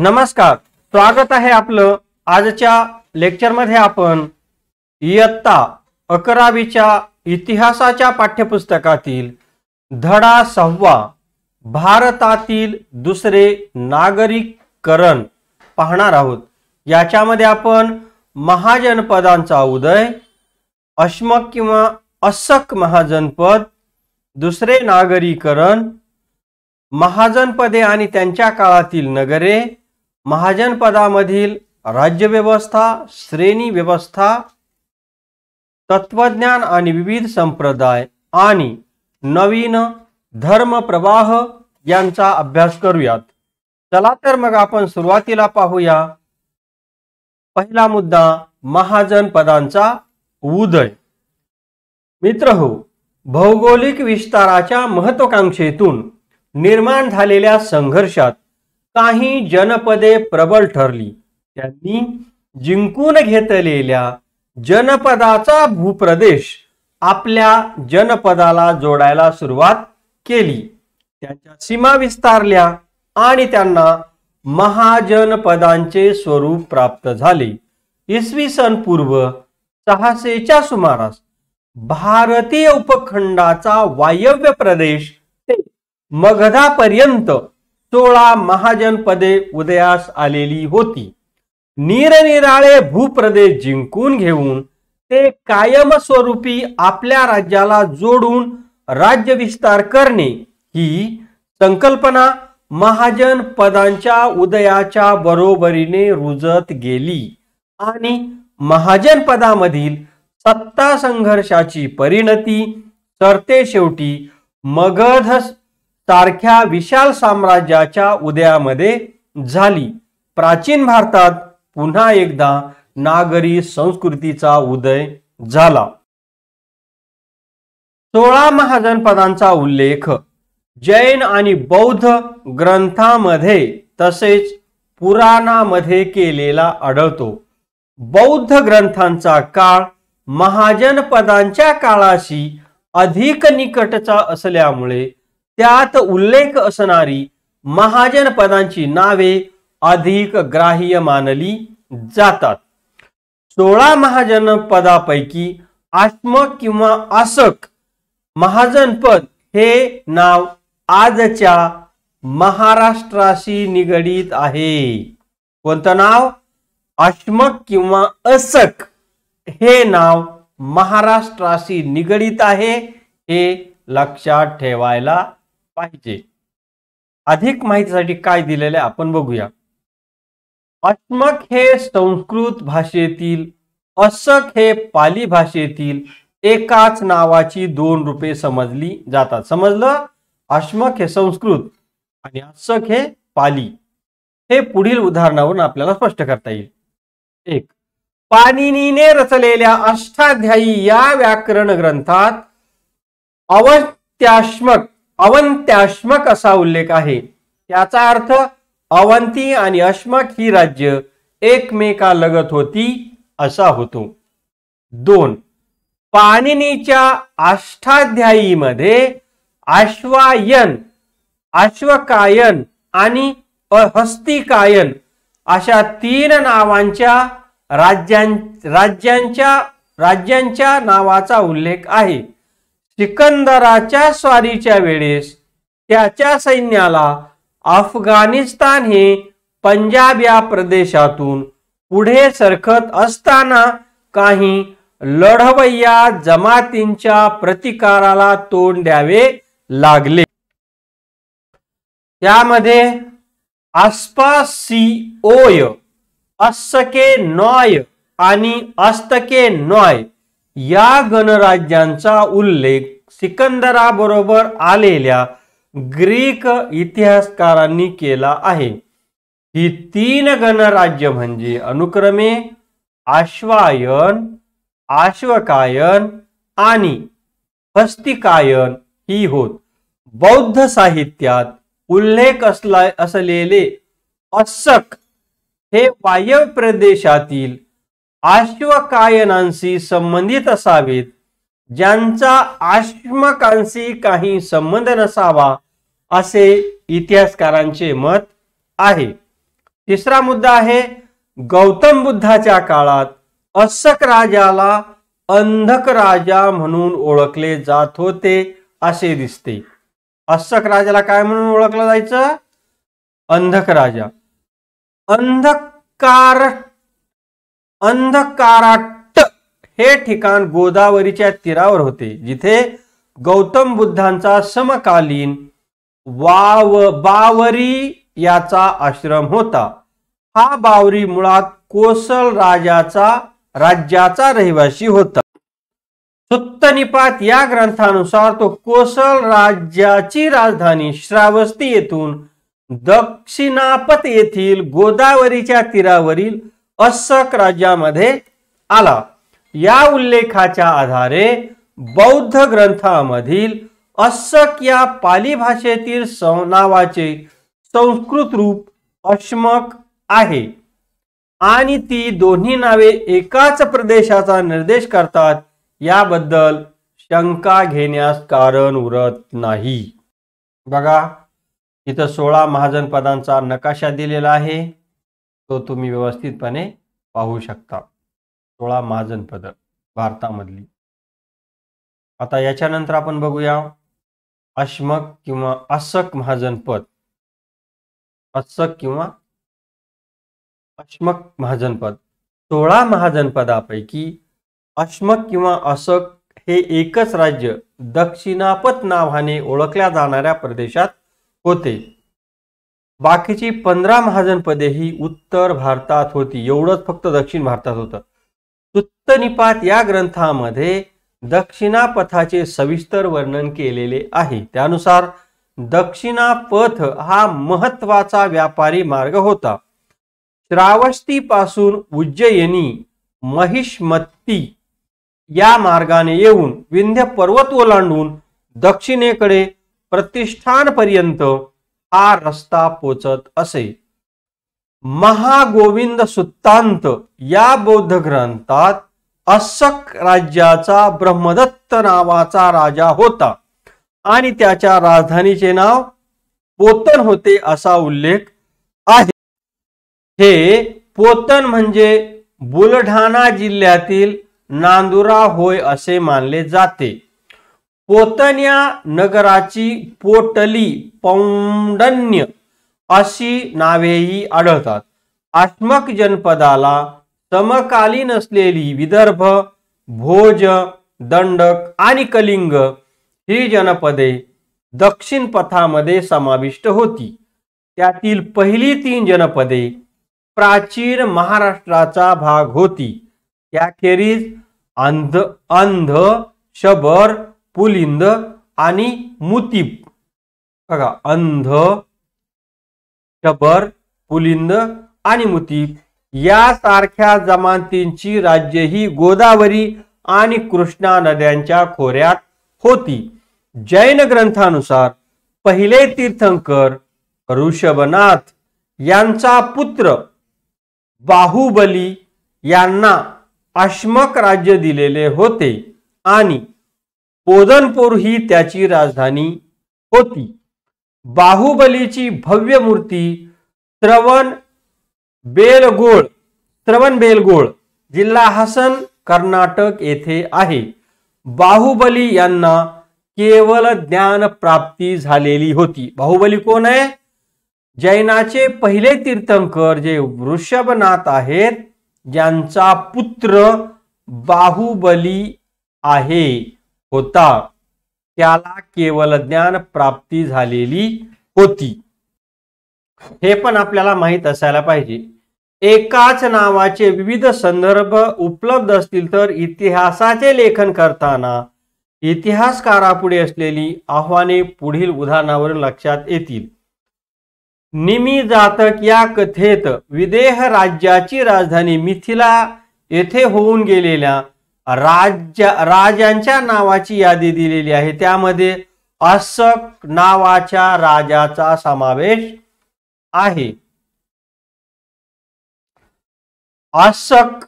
नमस्कार स्वागत आहे आपलं आजच्या लेक्चरमध्ये आपण इयत्ता अकरावीच्या इतिहासाच्या पाठ्यपुस्तकातील धडा सव्वा भारतातील दुसरे नागरिककरण पाहणार आहोत याच्यामध्ये आपण महाजनपदांचा उदय अश्मक किंवा अस्सक महाजनपद दुसरे नागरीकरण महाजनपदे आणि त्यांच्या काळातील नगरे महाजनपदामधील राज्यव्यवस्था श्रेणी व्यवस्था तत्वज्ञान आणि विविध संप्रदाय आणि नवीन धर्म प्रवाह यांचा अभ्यास करूयात चला तर मग आपण सुरुवातीला पाहूया पहिला मुद्दा महाजन पदांचा उदय मित्र हो भौगोलिक विस्ताराच्या महत्वाकांक्षेतून निर्माण झालेल्या संघर्षात काही जनपदे प्रबल ठरली त्यांनी जिंकून घेतलेल्या जनपदाचा भूप्रदेश आपल्या जनपदाला जोडायला सुरुवात केली त्यांच्या सीमा विस्तारल्या आणि त्यांना महाजनपदांचे स्वरूप प्राप्त झाले इसवी सन पूर्व सहाशेच्या सुमारास भारतीय उपखंडाचा वायव्य प्रदेश मगधापर्यंत सोळा महाजनपदे उदयास आलेली होती निरनिराळे भूप्रदेश जिंकून घेऊन ते कायमस्वरूपी आपल्या राज्याला जोडून राज्य विस्तार करणे ही संकल्पना महाजन पदांच्या उदयाच्या बरोबरीने रुजत गेली आणि महाजन पदामधील सत्ता संघर्षाची परिणती सरते शेवटी मगध सारख्या विशाल साम्राज्याच्या उदयामध्ये झाली प्राचीन भारतात पुन्हा एकदा नागरी संस्कृतीचा उदय झाला सोळा महाजनपदांचा उल्लेख जैन आणि बौद्ध ग्रंथामध्ये तसेच पुराणामध्ये केलेला आढळतो बौद्ध ग्रंथांचा काळ महाजनपदांच्या काळाशी अधिक निकटचा असल्यामुळे त्यात उल्लेख असणारी महाजन पदांची नावे अधिक ग्राह्य मानली जातात सोळा महाजन पदापैकी किंवा आसक महाजन पद हे नाव आजच्या महाराष्ट्राशी निगडीत आहे कोणतं नाव अश्मक किंवा असक हे नाव महाराष्ट्राशी निगडीत आहे हे लक्षात ठेवायला पाहिजे अधिक माहितीसाठी काय दिलेले आपण बघूया अस्मक हे संस्कृत भाषेतील असक हे पाली भाषेतील एकाच नावाची दोन रूपे समजली जातात समजलं अस्मक हे संस्कृत आणि असक हे पाली हे पुढील उदाहरणावरून आपल्याला स्पष्ट करता येईल एक पाणिनीने रचलेल्या अष्टाध्यायी या व्याकरण ग्रंथात अवस्थ्याश्मक अवंत्याश्मक असा उल्लेख आहे त्याचा अर्थ अवंती आणि अश्मक ही राज्य एकमेकालगत होती असा होतो दोन पाणिनीच्या अष्टाध्यायीमध्ये आश्वायन अश्वकायन आणि हस्तिकायन अशा तीन नावांच्या राज्यां राज्यांच्या राज्यांच्या नावाचा उल्लेख आहे सिकंदराच्या स्वारीच्या वेळेस त्याच्या सैन्याला अफगाणिस्तान हे पंजाब या प्रदेशातून पुढे सरकत असताना काही लढवय्या जमातींच्या प्रतिकाराला तोंड द्यावे लागले त्यामध्ये ओय अस्सके नॉय आणि अस्तके नॉय या गणराज्यांचा उल्लेख सिकंदराबरोबर आलेल्या ग्रीक इतिहासकारांनी केला आहे ही तीन गणराज्य म्हणजे अनुक्रमे आश्वायन आश्वकायन आणि हस्तिकायन ही होत बौद्ध साहित्यात उल्लेख असला असलेले असक हे वायव्य प्रदेशातील आश्वकायनांशी संबंधित असावेत ज्यांचा आश्मकांशी काही संबंध नसावा असे इतिहासकारांचे मत आहे तिसरा मुद्दा आहे गौतम बुद्धाच्या काळात अशक राजाला अंधक राजा म्हणून ओळखले जात होते असे दिसते अस्सक राजाला काय म्हणून ओळखलं जायचं अंधक राजा अंधकार अंधकाराट हे ठिकाण गोदावरीच्या तीरावर होते जिथे गौतम बुद्धांचा समकालीन वाव बावरी याचा आश्रम होता हा बावरी मुळात कोसल राजाचा राज्याचा रहिवासी होता सुत्तनिपात या ग्रंथानुसार तो कोसल राज्याची राजधानी श्रावस्ती येथून दक्षिणापत येथील गोदावरीच्या तीरावरील अस्सक राज्यामध्ये आला या उल्लेखाच्या आधारे बौद्ध ग्रंथामधील अस्सक या पाली भाषेतील नावाचे संस्कृत रूप अश्मक आहे आणि ती दोन्ही नावे एकाच प्रदेशाचा निर्देश करतात याबद्दल शंका घेण्यास कारण उरत नाही बघा इथं सोळा महाजन नकाशा दिलेला आहे तो तुम्ही व्यवस्थितपणे पाहू शकता सोळा महाजनपद भारतामधली आता याच्यानंतर आपण बघूया अश्मक किंवा असक महाजनपद असक किंवा अश्मक महाजनपद सोळा महाजनपदापैकी अश्मक किंवा असक हे एकच राज्य दक्षिणापत नावाने ओळखल्या जाणाऱ्या प्रदेशात होते बाकीची पंधरा महाजनपदे ही उत्तर भारतात होती एवढंच फक्त दक्षिण भारतात होतं सुत्तनिपात या ग्रंथामध्ये दक्षिणापथाचे सविस्तर वर्णन केलेले आहे त्यानुसार दक्षिणापथ हा महत्वाचा व्यापारी मार्ग होता श्रावस्तीपासून उज्जयिनी महिष्मत्ती या मार्गाने येऊन विंध्य पर्वत ओलांडून दक्षिणेकडे प्रतिष्ठानपर्यंत हा रस्ता पोचत असे महागोविंद सुत्तांत या बौद्ध ग्रंथात अस्सक राज्याचा ब्रह्मदत्त नावाचा राजा होता आणि त्याच्या राजधानीचे नाव पोतन होते असा उल्लेख आहे हे पोतन म्हणजे बुलढाणा जिल्ह्यातील नांदुरा होय असे मानले जाते पोतन्या नगराची पोटली पौंडन्य अशी नावेही आढळतात आश्मक जनपदाला समकालीन असलेली विदर्भ भोज दंडक आणि कलिंग ही जनपदे दक्षिण पथामध्ये समाविष्ट होती त्यातील पहिली तीन जनपदे प्राचीन महाराष्ट्राचा भाग होती त्याखेरीज अंध अंध शबर पुलिंद आणि मुतीप बघा अंध शबर पुलिंद आणि मुतीब यासारख्या जमातींची राज्य ही गोदावरी आणि कृष्णा नद्यांच्या खोऱ्यात होती जैन ग्रंथानुसार पहिले तीर्थंकर ऋषभनाथ यांचा पुत्र बाहुबली यांना अश्मक राज्य दिलेले होते आणि पोदनपूर ही त्याची राजधानी होती बाहुबलीची भव्य मूर्ती त्रवण बेलगोळ त्रवण बेलगोळ जिल्हा हसन कर्नाटक येथे आहे बाहुबली यांना केवळ ज्ञान प्राप्ती झालेली होती बाहुबली कोण आहे जैनाचे पहिले तीर्थंकर जे वृषभनाथ आहेत ज्यांचा पुत्र बाहुबली आहे होता त्याला केवल ज्ञान प्राप्ती झालेली होती हे पण आपल्याला माहीत असायला पाहिजे एकाच नावाचे विविध संदर्भ उपलब्ध असतील तर इतिहासाचे लेखन करताना इतिहासकारापुढे असलेली आव्हाने पुढील उदाहरणावरून लक्षात येतील निमी जातक या कथेत विदेह राज्याची राजधानी मिथिला येथे होऊन गेलेल्या राज्य राजांच्या नावाची यादी दिलेली आहे त्यामध्ये असक नावाच्या राजाचा समावेश आहे असक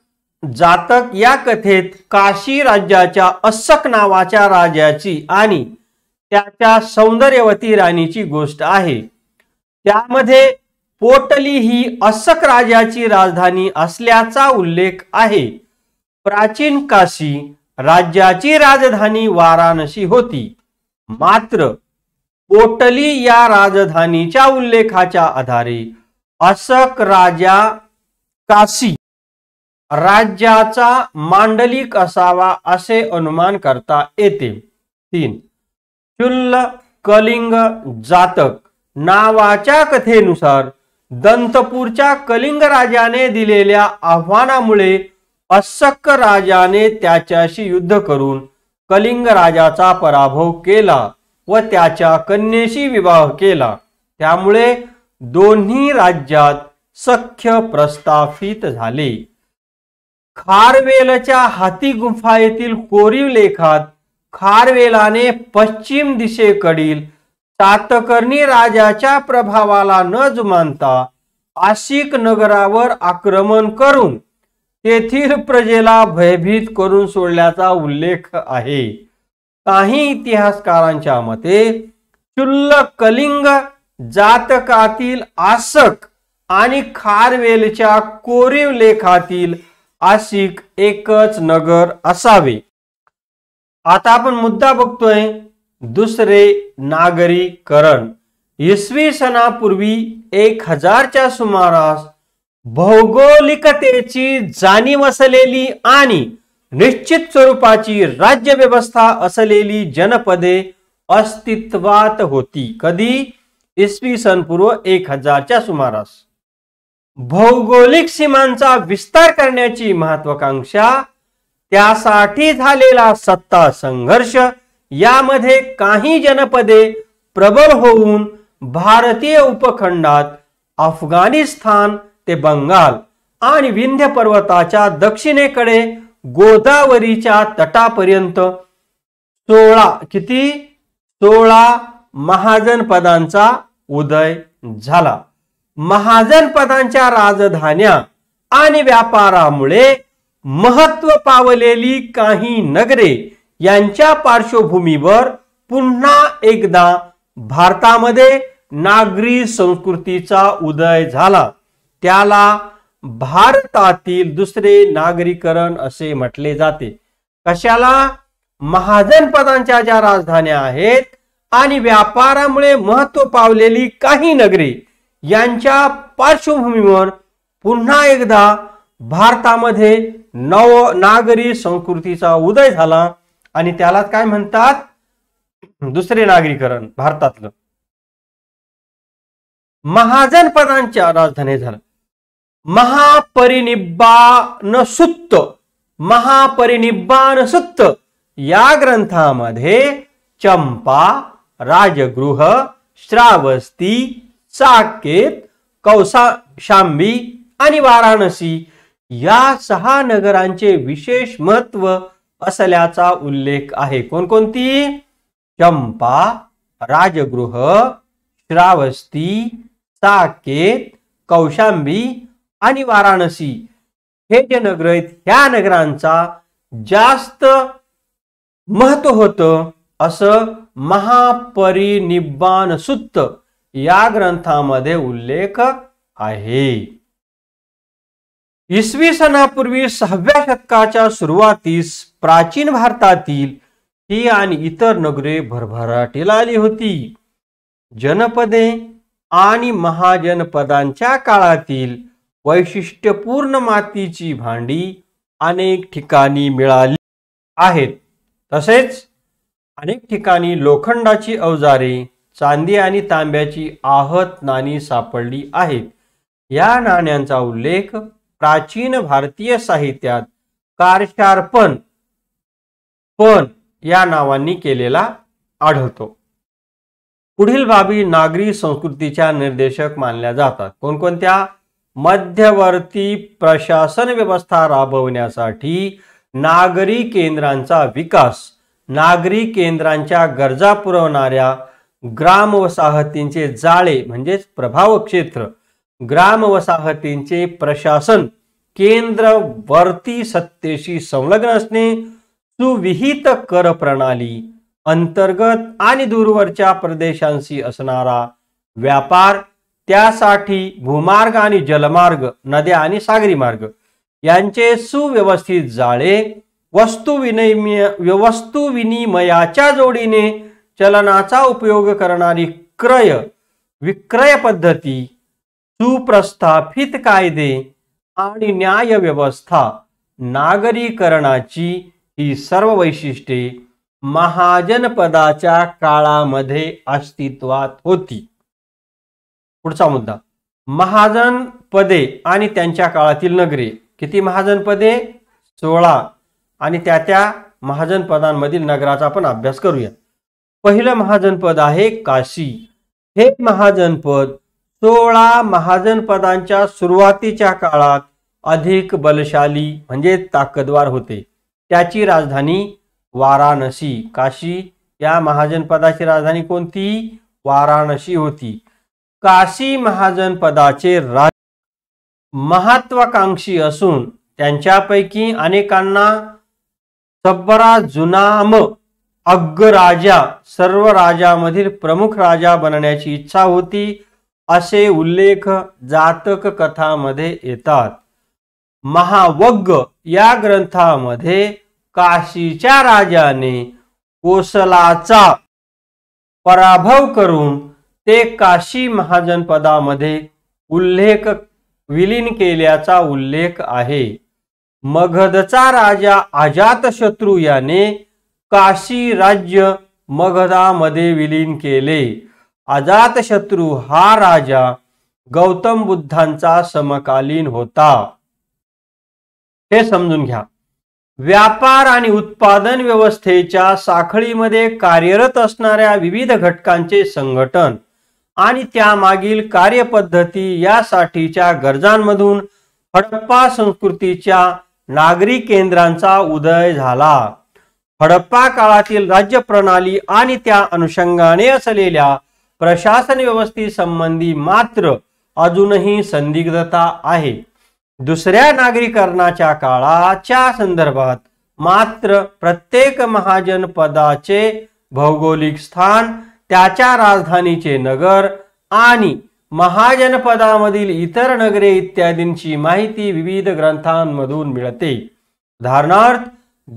जातक या कथेत काशी राज्याच्या असक नावाच्या राजाची आणि त्याच्या सौंदर्यवती राणीची गोष्ट आहे त्यामध्ये पोटली ही असक राजाची राजधानी असल्याचा उल्लेख आहे प्राचीन काशी राज्याची राजधानी वाराणसी होती मात्र पोटली या राजधानीच्या उल्लेखाच्या आधारे अशक राजा काशी राज्याचा मांडलिक असावा असे अनुमान करता येते तीन शुल्ल कलिंग जातक नावाच्या कथेनुसार दंतपूरच्या कलिंग राजाने दिलेल्या आव्हानामुळे अशक्क राजाने त्याच्याशी युद्ध करून कलिंग राजाचा पराभव केला व त्याच्या कन्येशी विवाह केला त्यामुळे दोन्ही राज्यात सख्य प्रस्थापित झाले खारवेलच्या हाती गुंफा येथील कोरीव लेखात खारवेलाने पश्चिम दिशेकडील सातकर्णी राजाच्या प्रभावाला न जुमानता आशिक नगरावर आक्रमण करून तेथील प्रजेला भयभीत करून सोडल्याचा उल्लेख आहे काही इतिहासकारांच्या मते चुल्ल कलिंग जातकातील आसक आणि खारवेलच्या कोरीव लेखातील आशिक एकच नगर असावे आता आपण मुद्दा बघतोय दुसरे नागरीकरण इसवी सणापूर्वी एक हजारच्या सुमारास भौगोलिकतेची जाणीव असलेली आणि निश्चित स्वरूपाची राज्य व्यवस्था असलेली जनपदे अस्तित्वात होती कधी इसवी सन पूर्व एक हजारच्या सुमारास भौगोलिक सीमांचा विस्तार करण्याची महत्वाकांक्षा त्यासाठी झालेला सत्ता संघर्ष यामध्ये काही जनपदे प्रबळ होऊन भारतीय उपखंडात अफगाणिस्तान बंगाल आणि विंध्य पर्वताच्या दक्षिणेकडे गोदावरीच्या तटापर्यंत सोळा किती सोळा महाजनपदांचा उदय झाला महाजनपदांच्या राजधान्या आणि व्यापारामुळे महत्व पावलेली काही नगरे यांच्या पार्श्वभूमीवर पुन्हा एकदा भारतामध्ये नागरी संस्कृतीचा उदय झाला त्याला भारतातील दुसरे नागरीकरण असे म्हटले जाते कशाला महाजनपदांच्या ज्या राजधान्या आहेत आणि व्यापारामुळे महत्व पावलेली काही नगरी यांच्या पार्श्वभूमीवर पुन्हा एकदा भारतामध्ये नव नागरी संस्कृतीचा उदय झाला आणि त्याला काय म्हणतात दुसरे नागरीकरण भारतातलं महाजनपदांच्या राजधानी झालं महापरिनिब्बान सुत्त महापरिनिब्बान सुत्त या ग्रंथामध्ये चंपा राजगृह श्रावस्ती साकेत कौसाशांबी आणि वाराणसी या सहा नगरांचे विशेष महत्व असल्याचा उल्लेख आहे कोणकोणती चंपा राजगृह श्रावस्ती साकेत कौशांबी आणि वाराणसी हे जे नगर आहेत ह्या नगरांचा जास्त महत्व होतं असं महापरिनिब्बान सुत्त या ग्रंथामध्ये उल्लेख आहे इसवी सणापूर्वी सहाव्या शतकाच्या सुरुवातीस प्राचीन भारतातील ही आणि इतर नगरे भरभराटीला आली होती जनपदे आणि महाजनपदांच्या काळातील वैशिष्ट्यपूर्ण मातीची भांडी अनेक ठिकाणी मिळाली आहेत तसेच अनेक ठिकाणी लोखंडाची अवजारे चांदी आणि तांब्याची आहत नाणी सापडली आहेत या नाण्यांचा उल्लेख प्राचीन भारतीय साहित्यात कारशार्पण पण या नावांनी केलेला आढळतो पुढील बाबी नागरी संस्कृतीच्या निर्देशक मानल्या जातात कोणकोणत्या मध्यवर्ती प्रशासन व्यवस्था राबवण्यासाठी नागरी केंद्रांचा विकास नागरी केंद्रांच्या गरजा पुरवणाऱ्या ग्राम वसाहतींचे जाळे म्हणजेच प्रभाव क्षेत्र ग्राम वसाहतींचे प्रशासन केंद्रवर्ती सत्तेशी संलग्न असणे सुविहित कर प्रणाली अंतर्गत आणि दूरवरच्या प्रदेशांशी असणारा व्यापार त्यासाठी भूमार्ग आणि जलमार्ग नद्या आणि सागरी मार्ग यांचे सुव्यवस्थित जाळे वस्तुविनिमय वस्तुविनिमयाच्या जोडीने चलनाचा उपयोग करणारी क्रय विक्रय पद्धती सुप्रस्थापित कायदे आणि न्याय व्यवस्था नागरीकरणाची ही सर्व वैशिष्ट्ये महाजनपदाच्या काळामध्ये अस्तित्वात होती पुढचा मुद्दा महाजन पदे आणि त्यांच्या काळातील नगरे किती महाजन पदे सोळा आणि त्या त्या महाजन पदांमधील नगराचा आपण अभ्यास करूया पहिलं महाजनपद आहे काशी हे महाजनपद सोळा महाजनपदांच्या सुरुवातीच्या काळात अधिक बलशाली म्हणजे ताकदवार होते त्याची राजधानी वाराणसी काशी या महाजनपदाची राजधानी कोणती वाराणसी होती काशी महाजन पदाचे राज महत्वाकांक्षी असून त्यांच्यापैकी अनेकांना सब्बरा जुनाम अग्ग राजा सर्व राजामधील प्रमुख राजा बनण्याची इच्छा होती असे उल्लेख जातक कथामध्ये येतात महावग्ग या ग्रंथामध्ये काशीच्या राजाने कोसलाचा पराभव करून ते काशी महाजनपदामध्ये उल्लेख विलीन केल्याचा उल्लेख आहे मगधचा राजा अजातशत्रू याने काशी राज्य मगधामध्ये विलीन केले अजातशत्रू हा राजा गौतम बुद्धांचा समकालीन होता हे समजून घ्या व्यापार आणि उत्पादन व्यवस्थेच्या साखळीमध्ये कार्यरत असणाऱ्या विविध घटकांचे संघटन आणि त्यामागील कार्यपद्धती यासाठीच्या गरजांमधून हडप्पा संस्कृतीच्या नागरी केंद्रांचा उदय झाला हडप्पा काळातील राज्य प्रणाली आणि त्या अनुषंगाने असलेल्या प्रशासन व्यवस्थेसंबंधी मात्र अजूनही संदिग्धता आहे दुसऱ्या नागरीकरणाच्या काळाच्या संदर्भात मात्र प्रत्येक महाजनपदाचे भौगोलिक स्थान त्याच्या राजधानीचे नगर आणि महाजनपदामधील इतर नगरे इत्यादींची माहिती विविध ग्रंथांमधून मिळते उदाहरणार्थ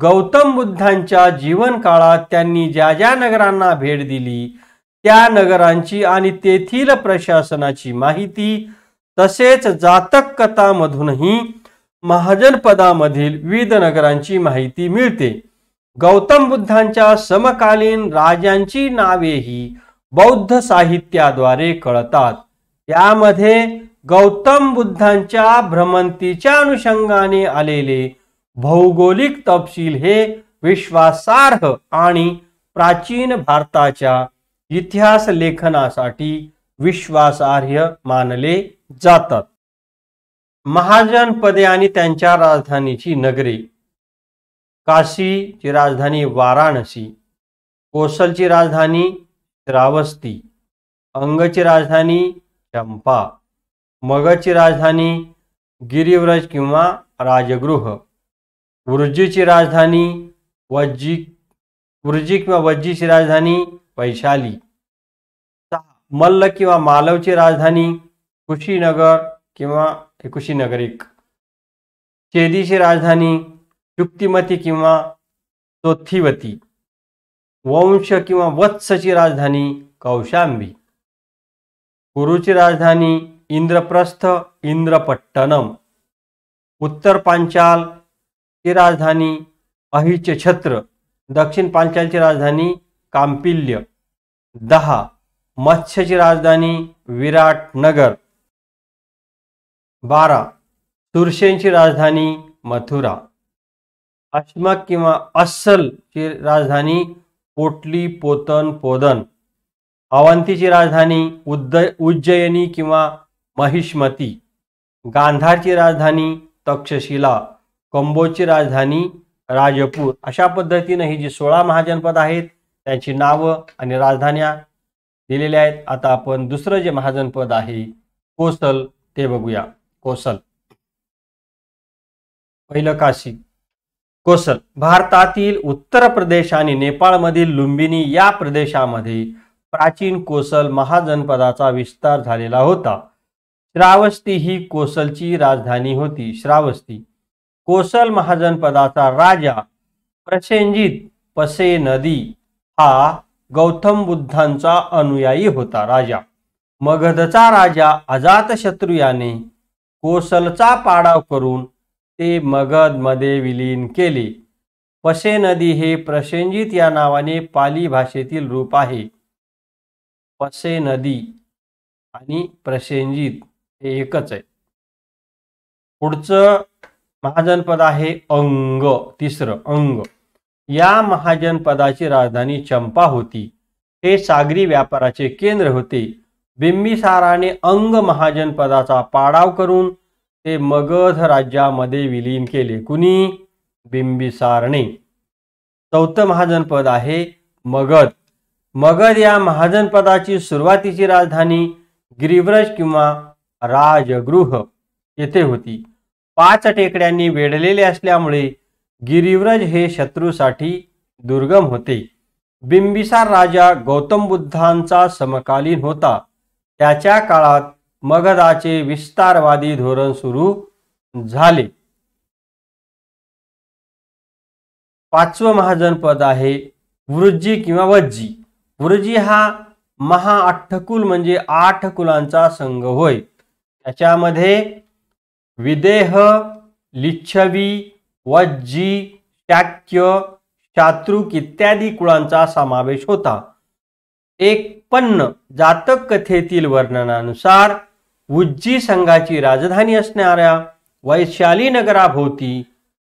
गौतम बुद्धांच्या जीवन काळात त्यांनी ज्या ज्या नगरांना भेट दिली त्या नगरांची आणि तेथील प्रशासनाची माहिती तसेच जातक कथामधूनही महाजनपदामधील विविध नगरांची माहिती मिळते गौतम बुद्धांच्या समकालीन राजांची नावेही बौद्ध साहित्याद्वारे कळतात यामध्ये गौतम बुद्धांच्या भ्रमंतीच्या अनुषंगाने आलेले भौगोलिक तपशील हे विश्वासार्ह आणि प्राचीन भारताच्या इतिहास लेखनासाठी विश्वासार्ह मानले जातात महाजनपदे आणि त्यांच्या राजधानीची नगरी काशीची राजधानी वाराणसी कोसलची राजधानी श्रावस्ती अंगची राजधानी चंपा मगची राजधानी गिरिव्रज किंवा राजगृह उर्जीची राजधानी वज्जी उर्जी किंवा वज्जीची राजधानी वैशाली मल्ल किंवा मालवची राजधानी कुशीनगर किंवा कुशीनगरिक चेदीची राजधानी युक्तिमती किंवा चौथीवती वंश किंवा वत्सची राजधानी कौशांबी कुरुची राजधानी इंद्रप्रस्थ इंद्रपट्टनम उत्तर पांचालची राजधानी अहिच्छत्र छत्र दक्षिण पांचालची राजधानी कांपिल्य दहा मत्स्यची राजधानी विराटनगर बारा सुरसेनची राजधानी मथुरा अश्मक किंवा अस्सलची राजधानी पोटली पोतन पोदन अवंतीची राजधानी उद्दय उज्जयनी किंवा महिष्मती गांधारची राजधानी तक्षशिला कंबोची राजधानी राजपूर अशा पद्धतीने ही जी सोळा महाजनपद आहेत त्यांची नावं आणि राजधान्या दिलेल्या आहेत आता आपण दुसरं जे महाजनपद आहे कोसल ते बघूया कोसल पहिलं काशी कोसल भारतातील उत्तर प्रदेश आणि नेपाळमधील लुंबिनी या प्रदेशामध्ये प्राचीन कोसल महाजनपदाचा विस्तार झालेला होता श्रावस्ती ही कोसलची राजधानी होती श्रावस्ती कोसल महाजनपदाचा राजा प्रसेंजित पसे नदी हा गौतम बुद्धांचा अनुयायी होता राजा मगधचा राजा अजातशत्रू याने कोसलचा पाडाव करून ते मगधमध्ये विलीन केले पशे नदी हे प्रशेंजित या नावाने पाली भाषेतील रूप आहे पसे नदी आणि प्रशेंजित हे एकच आहे पुढचं महाजनपद आहे अंग तिसरं अंग या महाजनपदाची राजधानी चंपा होती हे सागरी व्यापाराचे केंद्र होते बिंबिसाराने अंग महाजनपदाचा पाडाव करून ते मगध राज्यामध्ये विलीन केले कुणी बिंबिसारणे चौथं महाजनपद आहे मगध मगध या महाजनपदाची सुरुवातीची राजधानी गिरिव्रज किंवा राजगृह येथे होती पाच टेकड्यांनी वेढलेले असल्यामुळे गिरिव्रज हे शत्रूसाठी दुर्गम होते बिंबिसार राजा गौतम बुद्धांचा समकालीन होता त्याच्या काळात मगधाचे विस्तारवादी धोरण सुरू झाले पाचवं महाजनपद आहे वृज्जी किंवा वज्जी वृजी हा महा अठ्ठकुल म्हणजे आठ कुलांचा संघ होय त्याच्यामध्ये विदेह लिच्छवी वज्जी शाक्य शात्रुक इत्यादी कुळांचा समावेश होता एक पन्न जातक कथेतील वर्णनानुसार उज्जी संघाची राजधानी असणाऱ्या वैशाली नगराभोवती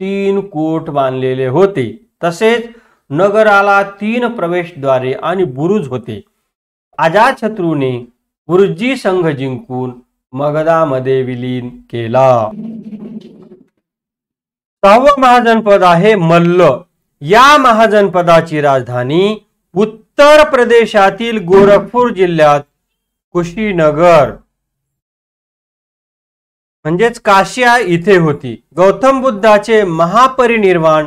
तीन कोट बांधलेले होते तसेच नगराला तीन प्रवेशद्वारे आणि बुरुज होते अजातशत्रूने बुरुजी संघ जिंकून मगधामध्ये विलीन केला सहावं महाजनपद आहे मल्ल या महाजनपदाची राजधानी उत्तर प्रदेशातील गोरखपूर जिल्ह्यात कुशीनगर म्हणजेच काशिया इथे होती गौतम बुद्धाचे महापरिनिर्वाण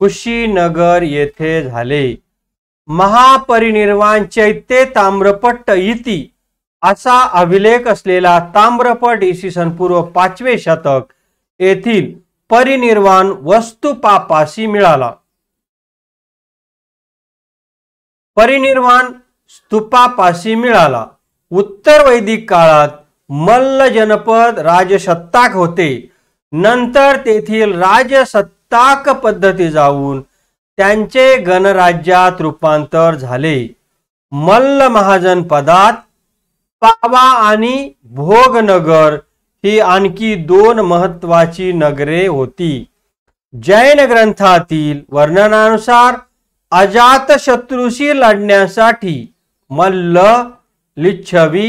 कुशीनगर येथे झाले महापरिनिर्वाण चैत्य ताम्रपट्ट इति असा अभिलेख असलेला ताम्रपट इसवी सन पूर्व पाचवे शतक येथील परिनिर्वाण वस्तुपापाशी मिळाला परिनिर्वाण स्तूपापाशी मिळाला उत्तर वैदिक काळात मल्ल जनपद राजसत्ताक होते नंतर तेथील राजसत्ताक पद्धती जाऊन त्यांचे गणराज्यात रूपांतर झाले मल्ल महाजन पदात पावा आणि भोगनगर ही आणखी दोन महत्वाची नगरे होती जैन ग्रंथातील वर्णनानुसार अजातशत्रूशी लढण्यासाठी मल्ल लिच्छवी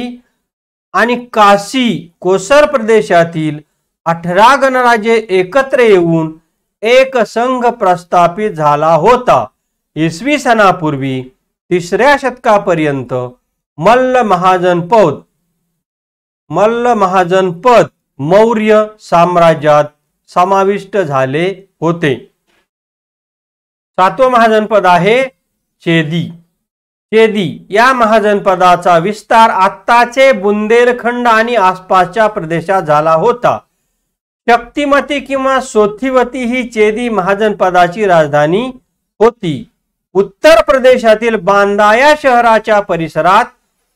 आणि काशी कोसर प्रदेशातील अठरा गणराज्य एकत्र येऊन एक संघ प्रस्थापित झाला होता इसवी सणापूर्वी तिसऱ्या शतकापर्यंत मल्ल महाजन मल्ल महाजनपद मौर्य साम्राज्यात समाविष्ट झाले होते सातवं महाजनपद आहे चेदी चेदी या महाजनपदाचा विस्तार आत्ताचे बुंदेलखंड आणि आसपासच्या प्रदेशात झाला होता शक्तिमती किंवा सोथीवती ही चेदी महाजनपदाची राजधानी होती उत्तर प्रदेशातील बांदा या शहराच्या परिसरात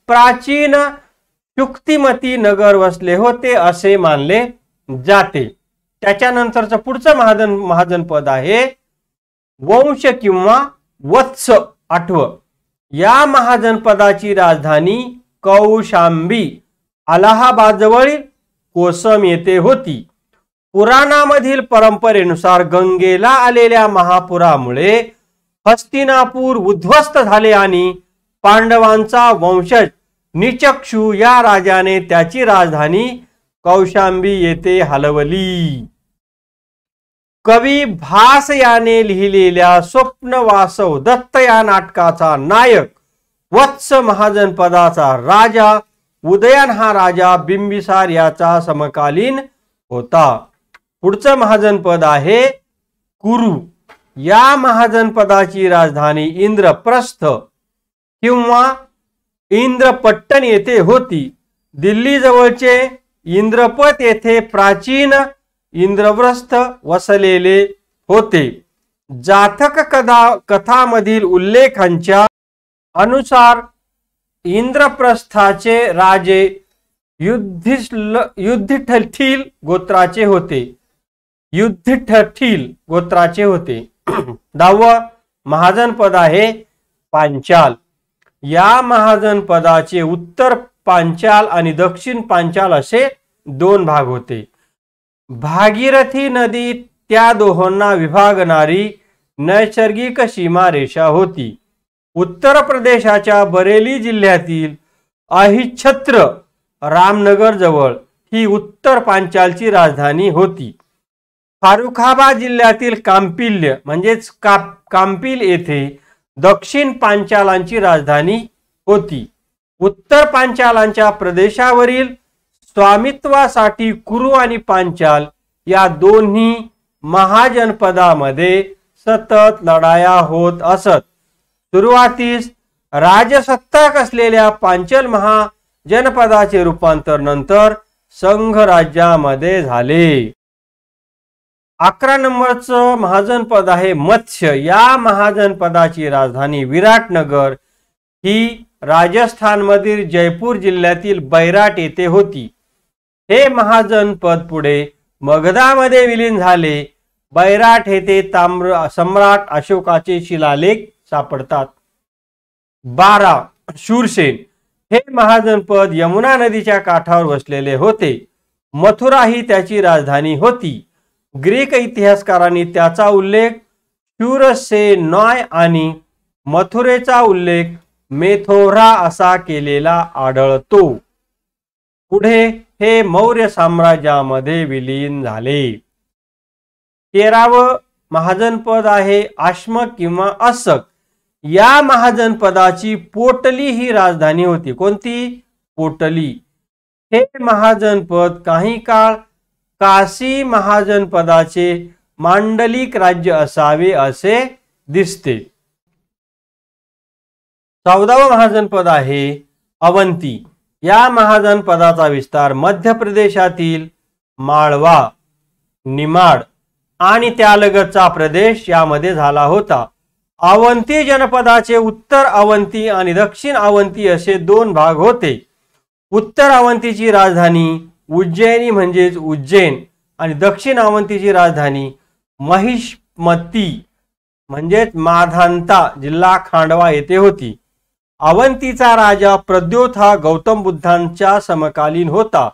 प्राचीन शुक्तिमती नगर वसले होते असे मानले जाते त्याच्यानंतरचं पुढचं महाजन महाजनपद आहे वंश किंवा वत्स आठव या महाजनपदाची राजधानी कौशांबी जवळील कोसम येथे होती पुराणामधील परंपरेनुसार गंगेला आलेल्या महापुरामुळे हस्तिनापूर उद्ध्वस्त झाले आणि पांडवांचा वंशज निचक्षू या राजाने त्याची राजधानी कौशांबी येथे हलवली कवी भास याने लिहिलेल्या वासव हो दत्त या नाटकाचा नायक वत्स महाजनपदाचा राजा उदयन हा राजा बिंबिसार याचा समकालीन होता पुढचं महाजनपद आहे कुरु या महाजनपदाची राजधानी इंद्रप्रस्थ किंवा इंद्रपट्टण येथे होती दिल्लीजवळचे इंद्रपत येथे प्राचीन इंद्रव्रस्थ वसलेले होते जातक कदा कथामधील उल्लेखांच्या अनुसार इंद्रप्रस्थाचे राजे युद्ध युद्धिठठील गोत्राचे होते युद्धिठठील गोत्राचे होते दहावं महाजन पद आहे पांचाल या महाजन पदाचे उत्तर पांचाल आणि दक्षिण पांचाल असे दोन भाग होते भागीरथी नदी त्या दोहोंना विभागणारी नैसर्गिक सीमारेषा होती उत्तर प्रदेशाच्या बरेली जिल्ह्यातील अहिछत्र रामनगर जवळ ही उत्तर पांचालची राजधानी होती फारुखाबाद जिल्ह्यातील कांपिल्य म्हणजेच काप कांपिल येथे दक्षिण पांचालांची राजधानी होती उत्तर पांचालांच्या प्रदेशावरील स्वामित्वासाठी कुरु आणि पांचाल या दोन्ही महाजनपदामध्ये सतत लढाया होत असत सुरुवातीस राजसत्ताक असलेल्या पांचल महाजनपदाचे रूपांतर नंतर संघ राज्यामध्ये झाले अकरा नंबरचं महाजनपद आहे मत्स्य या महाजनपदाची राजधानी विराटनगर ही राजस्थानमधील जयपूर जिल्ह्यातील बैराट येथे होती हे महाजन पद पुढे मगधामध्ये विलीन झाले बैराट येथे ताम्र सम्राट अशोकाचे शिलालेख सापडतात बारा शूरसेन हे महाजनपद यमुना नदीच्या काठावर वसलेले होते मथुरा ही त्याची राजधानी होती ग्रीक इतिहासकारांनी त्याचा उल्लेख शूरसेन नॉय आणि मथुरेचा उल्लेख मेथोरा असा केलेला आढळतो पुढे हे मौर्य साम्राज्यामध्ये विलीन झाले तेरावं महाजनपद आहे आश्मक किंवा असक या महाजनपदाची पोटली ही राजधानी होती कोणती पोटली हे महाजनपद काही काळ काशी महाजनपदाचे मांडलिक राज्य असावे असे दिसते चौदावं महाजनपद आहे अवंती या महाजनपदाचा विस्तार मध्य प्रदेशातील माळवा निमाड आणि त्यालगतचा प्रदेश यामध्ये झाला होता अवंती जनपदाचे उत्तर अवंती आणि दक्षिण अवंती असे दोन भाग होते उत्तर अवंतीची राजधानी उज्जैनी म्हणजेच उज्जैन आणि दक्षिण अवंतीची राजधानी महिष्मती म्हणजेच माधांता जिल्हा खांडवा येथे होती अवंतीचा राजा प्रद्योत हा गौतम बुद्धांच्या समकालीन होता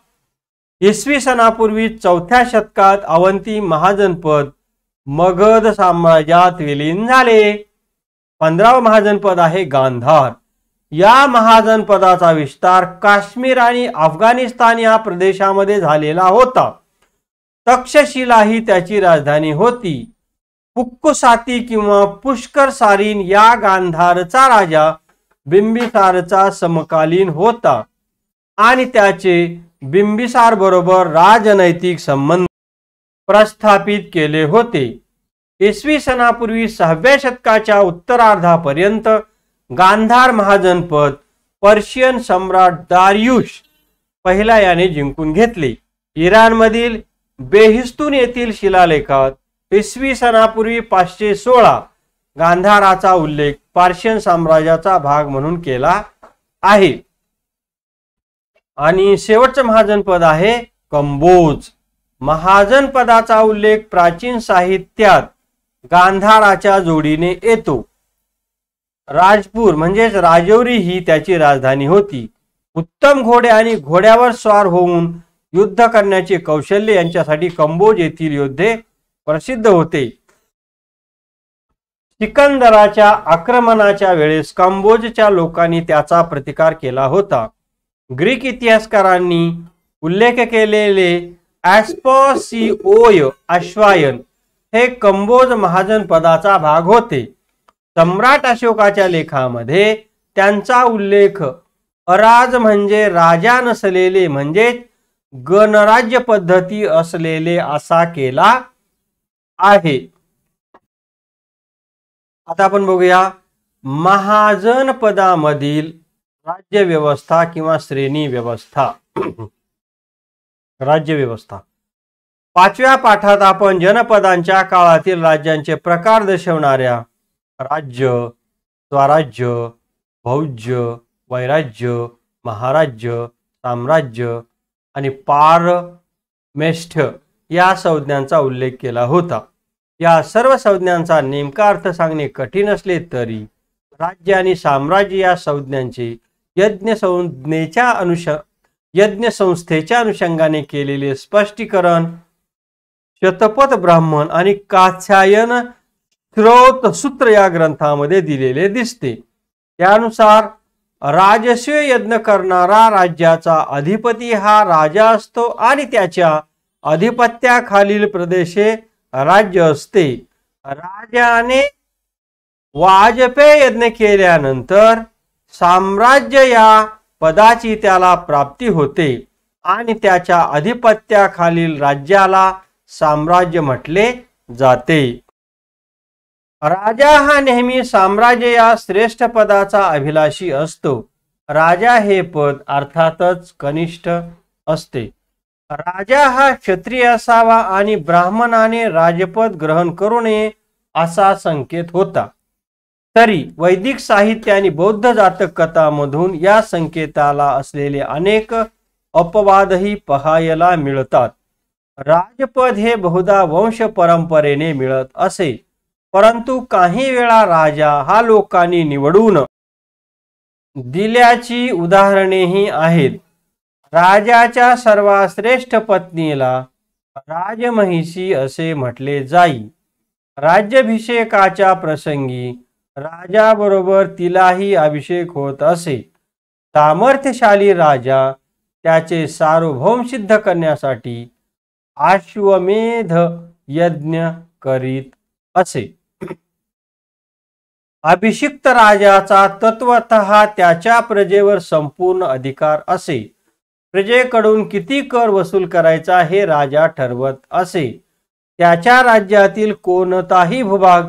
इसवी सणापूर्वी चौथ्या शतकात अवंती महाजनपद मगध साम्राज्यात विलीन झाले पंधरावं महाजनपद आहे गांधार या महाजनपदाचा विस्तार काश्मीर आणि अफगाणिस्तान या प्रदेशामध्ये झालेला होता तक्षशिला ही त्याची राजधानी होती पुक्कुसाती किंवा पुष्कर सारीन या गांधारचा राजा बिंबिसारचा समकालीन होता आणि त्याचे बिंबिसार बरोबर राजनैतिक संबंध प्रस्थापित केले होते इसवी सणापूर्वी सहाव्या शतकाच्या उत्तरार्धापर्यंत गांधार महाजनपद पर्शियन सम्राट दार्युष पहिला याने जिंकून घेतले इराणमधील बेहिस्तून येथील शिलालेखात इसवी सणापूर्वी पाचशे सोळा गांधाराचा उल्लेख पार्शियन साम्राज्याचा भाग म्हणून केला आहे आणि शेवटचं महाजनपद आहे कंबोज महाजनपदाचा उल्लेख प्राचीन साहित्यात गांधाराच्या जोडीने येतो राजपूर म्हणजेच राजौरी ही त्याची राजधानी होती उत्तम घोडे आणि घोड्यावर स्वार होऊन युद्ध करण्याचे कौशल्य यांच्यासाठी कंबोज येथील योद्धे प्रसिद्ध होते सिकंदराच्या आक्रमणाच्या वेळेस कंबोजच्या लोकांनी त्याचा प्रतिकार केला होता ग्रीक इतिहासकारांनी उल्लेख केलेले ओय आश्वायन हे कंबोज महाजन पदाचा भाग होते सम्राट अशोकाच्या लेखामध्ये त्यांचा उल्लेख अराज म्हणजे राजा नसलेले म्हणजे गणराज्य पद्धती असलेले असा केला आहे आता आपण बघूया महाजन पदामधील राज्य व्यवस्था किंवा श्रेणी व्यवस्था राज्य व्यवस्था पाचव्या पाठात आपण जनपदांच्या काळातील राज्यांचे प्रकार दर्शवणाऱ्या राज्य स्वराज्य भौज्य वैराज्य महाराज्य साम्राज्य आणि पारमेष्ठ या संज्ञांचा उल्लेख केला होता या सर्व संज्ञांचा नेमका अर्थ सांगणे कठीण असले तरी राज्य आणि साम्राज्य या संज्ञांचे यज्ञ संज्ञेच्या अनुष यज्ञ संस्थेच्या अनुषंगाने केलेले स्पष्टीकरण शतपथ ब्राह्मण आणि काथ्यायन स्रोत सूत्र या ग्रंथामध्ये दिलेले दिसते त्यानुसार राजस्वी यज्ञ करणारा राज्याचा अधिपती हा राजा असतो आणि त्याच्या अधिपत्याखालील प्रदेशे राज्य असते राजाने वाजपेय यज्ञ केल्यानंतर साम्राज्य या पदाची त्याला प्राप्ती होते आणि त्याच्या अधिपत्याखालील राज्याला साम्राज्य म्हटले जाते राजा हा नेहमी साम्राज्य या श्रेष्ठ पदाचा अभिलाषी असतो राजा हे पद अर्थातच कनिष्ठ असते राजा हा क्षत्रिय असावा आणि ब्राह्मणाने राजपद ग्रहण करू नये असा संकेत होता तरी वैदिक साहित्य आणि बौद्ध जातक कथामधून या संकेताला असलेले अनेक अपवादही पहायला मिळतात राजपद हे बहुधा वंश परंपरेने मिळत असे परंतु काही वेळा राजा हा लोकांनी निवडून दिल्याची उदाहरणेही आहेत राजाच्या सर्वश्रेष्ठ पत्नीला राजमहिषी असे म्हटले जाई राज्याभिषेकाच्या प्रसंगी राजाबरोबर तिलाही अभिषेक होत असे सामर्थ्यशाली राजा त्याचे सार्वभौम सिद्ध करण्यासाठी आश्वमेध यज्ञ करीत असे अभिषिक्त राजाचा तत्वत त्याच्या प्रजेवर संपूर्ण अधिकार असे प्रजेकडून किती कर वसूल करायचा हे राजा ठरवत असे त्याच्या राज्यातील कोणताही भूभाग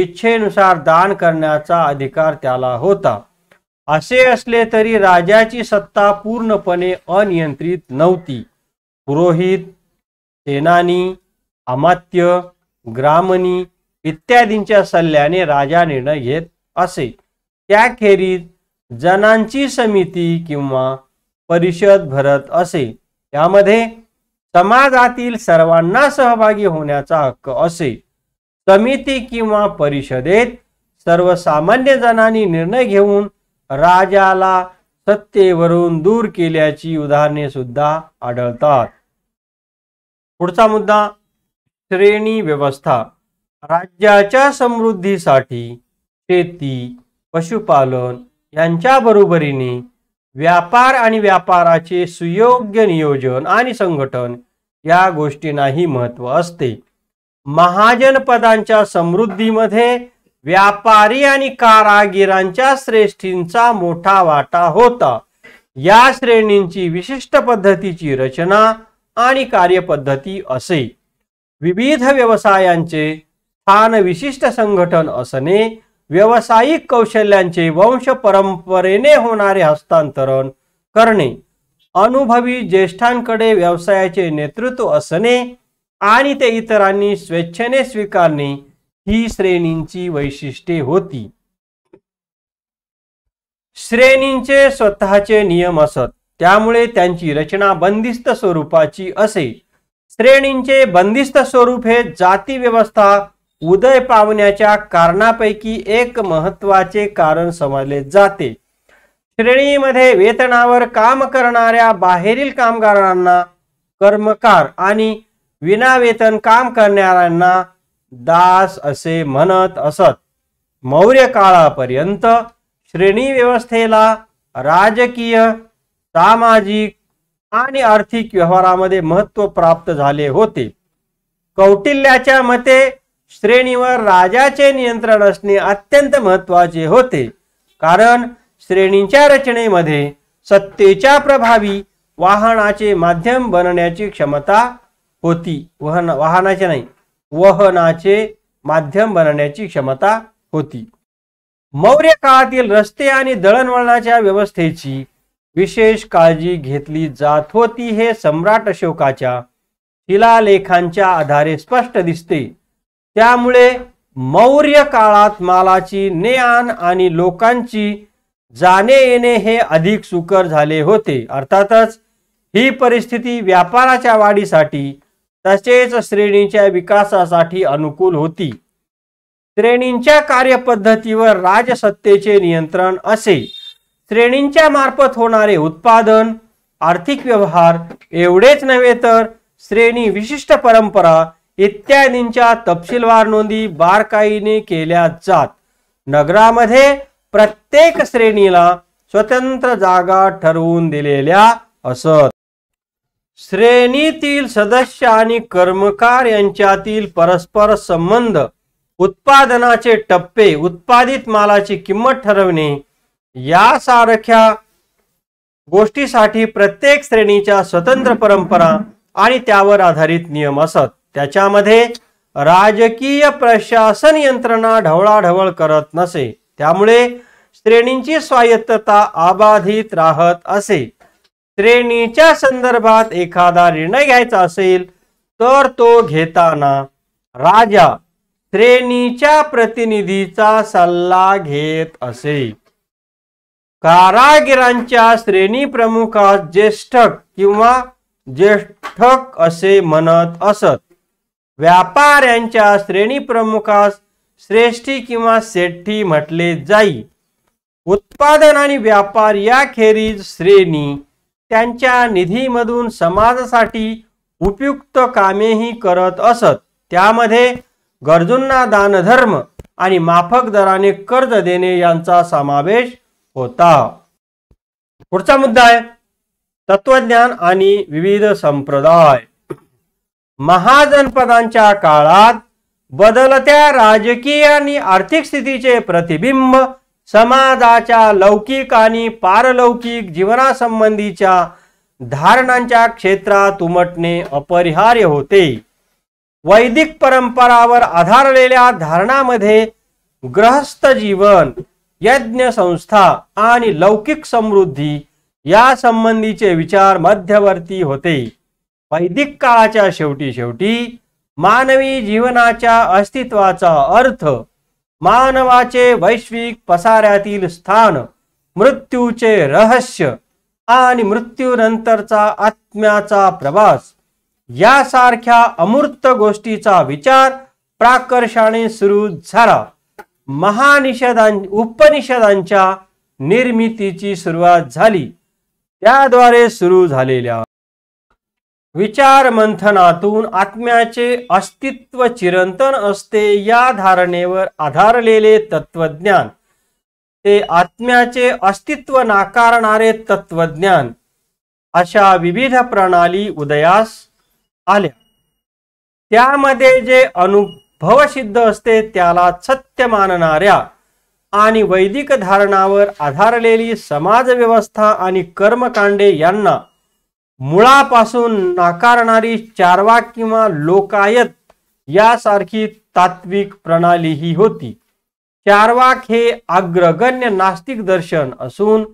इच्छेनुसार दान करण्याचा अधिकार त्याला होता असे असले तरी राजाची सत्ता पूर्णपणे अनियंत्रित नव्हती पुरोहित सेनानी अमात्य ग्रामणी इत्यादींच्या सल्ल्याने राजा निर्णय घेत असे त्याखेरीज जनांची समिती किंवा परिषद भरत असे त्यामध्ये समाजातील सर्वांना सहभागी होण्याचा हक्क असे समिती किंवा परिषदेत सर्वसामान्य जणांनी निर्णय घेऊन राजाला सत्तेवरून दूर केल्याची उदाहरणे सुद्धा आढळतात पुढचा मुद्दा श्रेणी व्यवस्था राज्याच्या समृद्धीसाठी शेती पशुपालन यांच्या बरोबरीने व्यापार आणि व्यापाराचे सुयोग्य नियोजन आणि संघटन या गोष्टींनाही महत्व असते महाजन पदांच्या समृद्धीमध्ये व्यापारी आणि कारागिरांच्या श्रेष्ठींचा मोठा वाटा होता या श्रेणींची विशिष्ट पद्धतीची रचना आणि कार्यपद्धती असे विविध व्यवसायांचे स्थान विशिष्ट संघटन असणे व्यावसायिक कौशल्यांचे वंश परंपरेने होणारे हस्तांतरण करणे अनुभवी ज्येष्ठांकडे व्यवसायाचे नेतृत्व असणे आणि ते इतरांनी स्वेच्छेने स्वीकारणे ही श्रेणींची वैशिष्ट्ये होती श्रेणींचे स्वतःचे नियम असत त्यामुळे त्यांची रचना बंदिस्त स्वरूपाची असे श्रेणींचे बंदिस्त स्वरूप हे जाती व्यवस्था उदय पावण्याच्या कारणापैकी एक महत्वाचे कारण समजले जाते श्रेणीमध्ये वेतनावर काम करणाऱ्या बाहेरील कामगारांना कर्मकार आणि विनावेतन काम करणाऱ्यांना दास असे म्हणत असत मौर्य काळापर्यंत श्रेणी व्यवस्थेला राजकीय सामाजिक आणि आर्थिक व्यवहारामध्ये महत्व प्राप्त झाले होते कौटिल्याच्या मते श्रेणीवर राजाचे नियंत्रण असणे अत्यंत महत्वाचे होते कारण श्रेणींच्या रचनेमध्ये सत्तेच्या प्रभावी वाहनाचे माध्यम बनण्याची क्षमता होती वहन वाहनाचे नाही वहनाचे माध्यम बनण्याची क्षमता होती मौर्य काळातील रस्ते आणि दळणवळणाच्या व्यवस्थेची विशेष काळजी घेतली जात होती हे सम्राट अशोकाच्या शिलालेखांच्या आधारे स्पष्ट दिसते त्यामुळे मौर्य काळात मालाची ने आण आणि लोकांची जाणे येणे हे अधिक सुकर झाले होते अर्थातच ही परिस्थिती व्यापाराच्या वाढीसाठी तसेच श्रेणीच्या विकासासाठी अनुकूल होती श्रेणींच्या कार्यपद्धतीवर राजसत्तेचे नियंत्रण असे श्रेणींच्या मार्फत होणारे उत्पादन आर्थिक व्यवहार एवढेच नव्हे तर श्रेणी विशिष्ट परंपरा इत्यादींच्या तपशीलवार नोंदी बारकाईने केल्या जात नगरामध्ये प्रत्येक श्रेणीला स्वतंत्र जागा ठरवून दिलेल्या असत श्रेणीतील सदस्य आणि कर्मकार यांच्यातील परस्पर संबंध उत्पादनाचे टप्पे उत्पादित मालाची किंमत ठरवणे यासारख्या गोष्टीसाठी प्रत्येक श्रेणीच्या स्वतंत्र परंपरा आणि त्यावर आधारित नियम असत त्याच्यामध्ये राजकीय प्रशासन यंत्रणा ढवळाढवळ करत नसे त्यामुळे श्रेणींची स्वायत्तता अबाधित राहत असे श्रेणीच्या संदर्भात एखादा निर्णय घ्यायचा असेल तर तो घेताना राजा श्रेणीच्या प्रतिनिधीचा सल्ला घेत असे कारागिरांच्या श्रेणी प्रमुखात ज्येष्ठक किंवा ज्येष्ठक असे म्हणत असत व्यापाऱ्यांच्या श्रेणी प्रमुखास श्रेष्ठी किंवा सेठी म्हटले जाई उत्पादन आणि व्यापार खेरीज श्रेणी त्यांच्या निधीमधून समाजासाठी उपयुक्त कामेही करत असत त्यामध्ये गरजूंना दानधर्म आणि माफक दराने कर्ज देणे यांचा समावेश होता पुढचा मुद्दा आहे तत्वज्ञान आणि विविध संप्रदाय महाजनपदांच्या काळात बदलत्या राजकीय आणि आर्थिक स्थितीचे प्रतिबिंब समाजाच्या लौकिक आणि पारलौकिक जीवनासंबंधीच्या धारणांच्या क्षेत्रात उमटणे अपरिहार्य होते वैदिक परंपरावर आधारलेल्या धारणामध्ये ग्रहस्थ जीवन यज्ञ संस्था आणि लौकिक समृद्धी या संबंधीचे विचार मध्यवर्ती होते वैदिक काळाच्या शेवटी शेवटी मानवी जीवनाच्या अस्तित्वाचा अर्थ मानवाचे वैश्विक पसाऱ्यातील स्थान मृत्यूचे रहस्य आणि मृत्यूनंतरचा आत्म्याचा प्रवास यासारख्या अमूर्त गोष्टीचा विचार प्राकर्षाने सुरू झाला महानिषदां उपनिषदांच्या निर्मितीची सुरुवात झाली त्याद्वारे सुरू झालेल्या विचार मंथनातून आत्म्याचे अस्तित्व चिरंतन असते या धारणेवर आधारलेले तत्वज्ञान ते आत्म्याचे अस्तित्व नाकारणारे तत्वज्ञान अशा विविध प्रणाली उदयास आल्या त्यामध्ये जे अनुभव सिद्ध असते त्याला सत्य मानणाऱ्या आणि वैदिक धारणावर आधारलेली समाजव्यवस्था आणि कर्मकांडे यांना मुळापासून नाकारणारी चारवाक किंवा लोकायत यासारखी तात्विक प्रणाली ही होती चारवाक हे अग्रगण्य नास्तिक दर्शन असून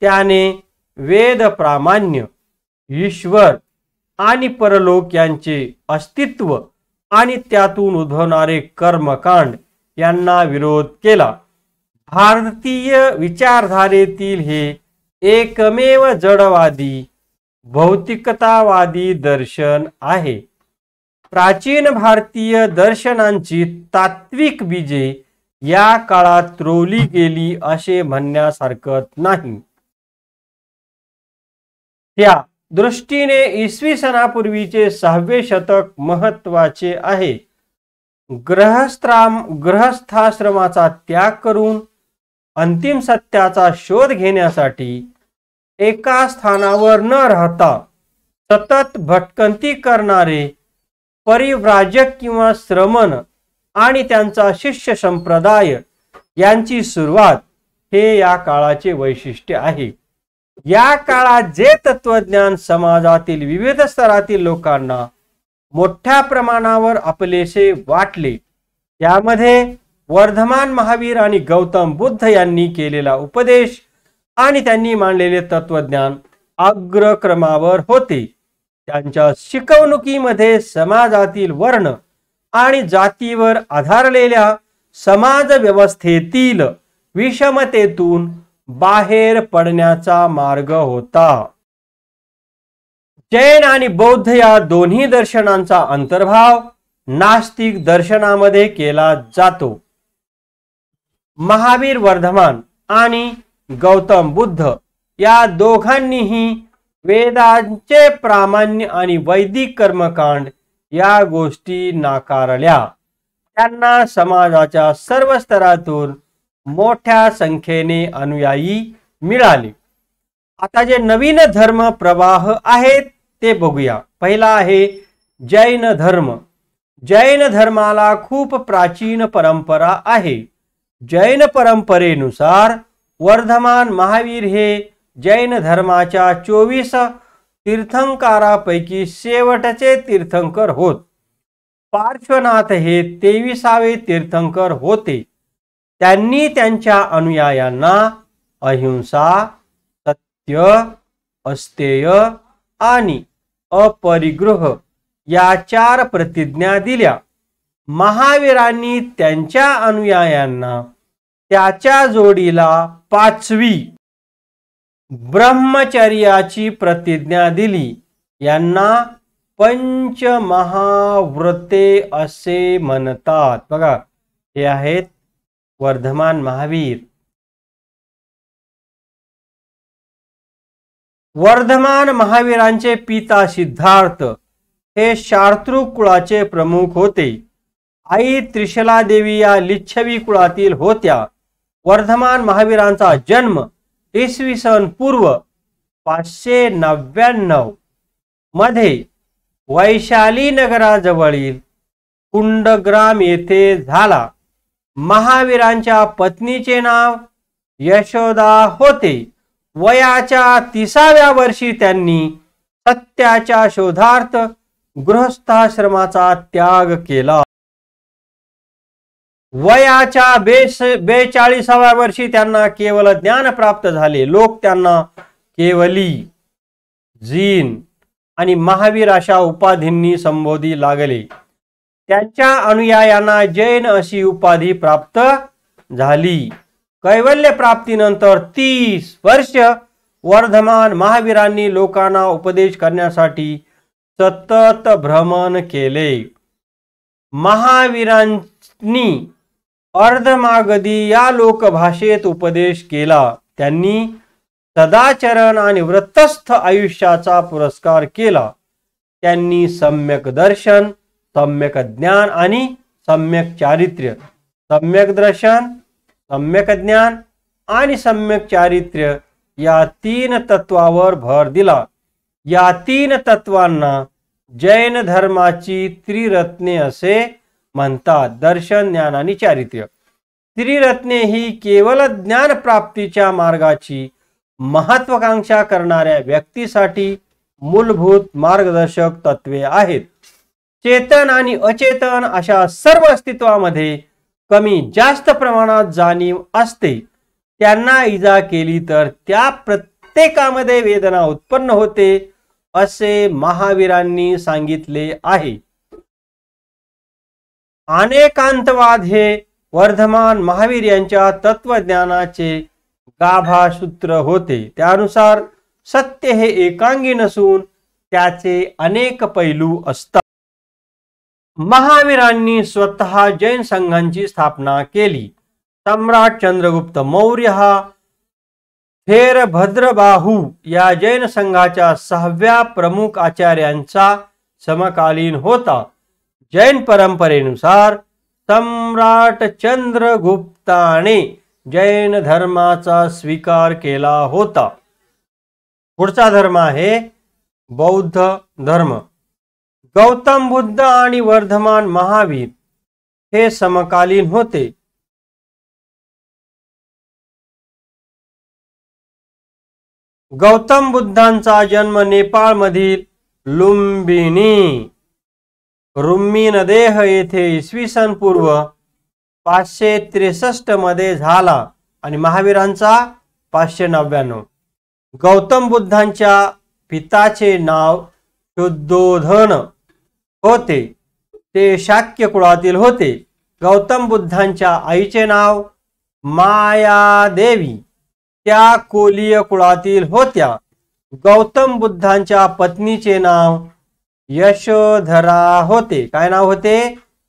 त्याने वेद प्रामाण्य ईश्वर आणि परलोक यांचे अस्तित्व आणि त्यातून उद्भवणारे कर्मकांड यांना विरोध केला भारतीय विचारधारेतील हे एकमेव जडवादी भौतिकतावादी दर्शन आहे प्राचीन भारतीय दर्शनांची तात्विक बीजे या काळात त्रोली गेली असे म्हणण्यासारखं नाही त्या दृष्टीने इसवी सणापूर्वीचे सहावे शतक महत्वाचे आहे ग्रहस्त्राम ग्रहस्थाश्रमाचा त्याग करून अंतिम सत्याचा शोध घेण्यासाठी एका स्थानावर न राहता सतत भटकंती करणारे परिव्राजक किंवा श्रमण आणि त्यांचा शिष्य संप्रदाय यांची सुरुवात हे या काळाचे वैशिष्ट्य आहे या काळात जे तत्वज्ञान समाजातील विविध स्तरातील लोकांना मोठ्या प्रमाणावर आपलेसे वाटले यामध्ये वर्धमान महावीर आणि गौतम बुद्ध यांनी केलेला उपदेश आणि त्यांनी मांडलेले तत्वज्ञान अग्रक्रमावर होते त्यांच्या शिकवणुकीमध्ये समाजातील वर्ण आणि जातीवर आधारलेल्या समाज व्यवस्थेतील विषमतेतून बाहेर पडण्याचा मार्ग होता जैन आणि बौद्ध या दोन्ही दर्शनांचा अंतर्भाव नास्तिक दर्शनामध्ये केला जातो महावीर वर्धमान आणि गौतम बुद्ध या दोघांनीही वेदांचे प्रामाण्य आणि वैदिक कर्मकांड या गोष्टी नाकारल्या त्यांना समाजाच्या सर्व स्तरातून मोठ्या संख्येने अनुयायी मिळाले आता जे नवीन धर्म प्रवाह आहेत ते बघूया पहिला आहे जैन धर्म जैन धर्माला खूप प्राचीन परंपरा आहे जैन परंपरेनुसार वर्धमान महावीर हे जैन धर्माच्या चोवीस तीर्थंकारापैकी शेवटचे तीर्थंकर होत पार्श्वनाथ हे तेविसावे तीर्थंकर होते त्यांनी त्यांच्या अनुयायांना अहिंसा सत्य अस्तेय आणि अपरिग्रह या चार प्रतिज्ञा दिल्या महावीरांनी त्यांच्या अनुयायांना त्याच्या जोडीला पाचवी ब्रह्मचर्याची प्रतिज्ञा दिली यांना महाव्रते असे म्हणतात बघा हे आहेत वर्धमान महावीर वर्धमान महावीरांचे पिता सिद्धार्थ हे शार्तृक कुळाचे प्रमुख होते आई त्रिशला देवी या लिच्छवी कुळातील होत्या वर्धमान महावीरांचा जन्म इसवी सन पूर्व पाचशे नव्याण्णव मध्ये वैशाली नगराजवळील कुंडग्राम येथे झाला महावीरांच्या पत्नीचे नाव यशोदा होते वयाच्या तिसाव्या वर्षी त्यांनी सत्याच्या शोधार्थ गृहस्थाश्रमाचा त्याग केला वयाच्या बेस बेचाळीसाव्या वर्षी त्यांना केवळ ज्ञान प्राप्त झाले लोक त्यांना केवली जीन आणि महावीर अशा उपाधींनी संबोधी लागले त्यांच्या अनुयायांना जैन अशी उपाधी प्राप्त झाली कैवल्य प्राप्तीनंतर तीस वर्ष वर्धमान महावीरांनी लोकांना उपदेश करण्यासाठी सतत भ्रमण केले महावीरांनी अर्धमागधी या लोकभाषेत उपदेश केला त्यांनी सदाचरण आणि व्रतस्थ आयुष्याचा पुरस्कार केला त्यांनी सम्यक दर्शन सम्यक ज्ञान आणि सम्यक चारित्र्य सम्यक दर्शन सम्यक ज्ञान आणि सम्यक चारित्र्य या तीन तत्वावर भर दिला या तीन तत्वांना जैन धर्माची त्रिरत्ने असे म्हणतात दर्शन ज्ञान आणि चारित्र्य त्रिरत्ने ही केवळ ज्ञान प्राप्तीच्या मार्गाची महत्वाकांक्षा करणाऱ्या व्यक्तीसाठी मूलभूत मार्गदर्शक तत्वे आहेत चेतन आणि अचेतन अशा सर्व अस्तित्वामध्ये कमी जास्त प्रमाणात जाणीव असते त्यांना इजा केली तर त्या प्रत्येकामध्ये वेदना उत्पन्न होते असे महावीरांनी सांगितले आहे अनेकांतवाद हे वर्धमान महावीर यांच्या तत्वज्ञानाचे गाभा सूत्र होते त्यानुसार सत्य हे एकांगी नसून त्याचे अनेक पैलू असतात महावीरांनी स्वतः जैन संघांची स्थापना केली सम्राट चंद्रगुप्त मौर्य हा फेरभद्रबाहू या जैन संघाच्या सहाव्या प्रमुख आचार्यांचा समकालीन होता जैन परंपरेनुसार सम्राट चंद्रगुप्ताने जैन धर्माचा स्वीकार केला होता पुढचा धर्म आहे बौद्ध धर्म गौतम बुद्ध आणि वर्धमान महावीर हे समकालीन होते गौतम बुद्धांचा जन्म नेपाळमधील लुंबिनी रुम्मी नदेह येथे इसवी सन पूर्व पाचशे त्रेसष्ट मध्ये झाला आणि महावीरांचा पाचशे नव्याण्णव गौतम बुद्धांच्या पिताचे नाव शुद्धोधन होते ते शाक्य कुळातील होते गौतम बुद्धांच्या आईचे नाव माया देवी त्या कोलीय कुळातील होत्या गौतम बुद्धांच्या पत्नीचे नाव यशोधरा होते काय नाव होते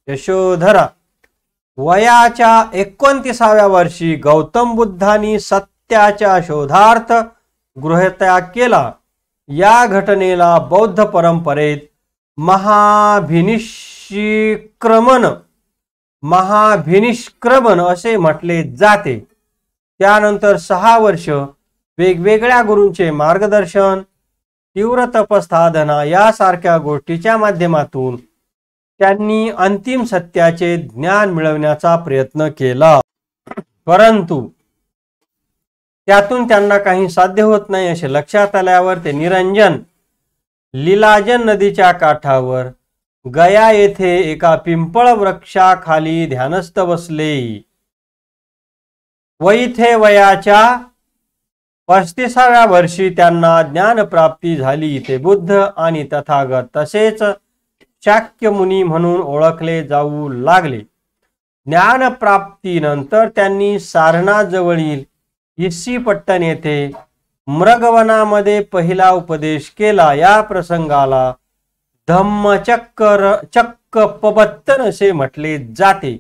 यशोधरा वयाच्या एकोणतीसाव्या वर्षी गौतम बुद्धांनी सत्याच्या शोधार्थ गृहत्याग केला या घटनेला बौद्ध परंपरेत महाभिनिष्क्रमण महाभिनिष्क्रमण असे म्हटले जाते त्यानंतर सहा वर्ष वेगवेगळ्या गुरूंचे मार्गदर्शन तीव्र तपस्थाधना यासारख्या गोष्टीच्या माध्यमातून त्यांनी अंतिम सत्याचे ज्ञान मिळवण्याचा प्रयत्न केला परंतु त्यातून त्यांना काही साध्य होत नाही असे लक्षात आल्यावर ते निरंजन लिलाजन नदीच्या काठावर गया येथे एका पिंपळ वृक्षाखाली ध्यानस्थ बसले वैथे वयाच्या पस्तीसाव्या वर्षी त्यांना ज्ञानप्राप्ती झाली ते बुद्ध आणि तथागत तसेच चाक्य मुनी म्हणून ओळखले जाऊ लागले ज्ञानप्राप्तीनंतर त्यांनी जवळील इस्सीपट्टण येथे मृगवनामध्ये पहिला उपदेश केला या प्रसंगाला धम्मचक्कर चक्क पबत्तन असे म्हटले जाते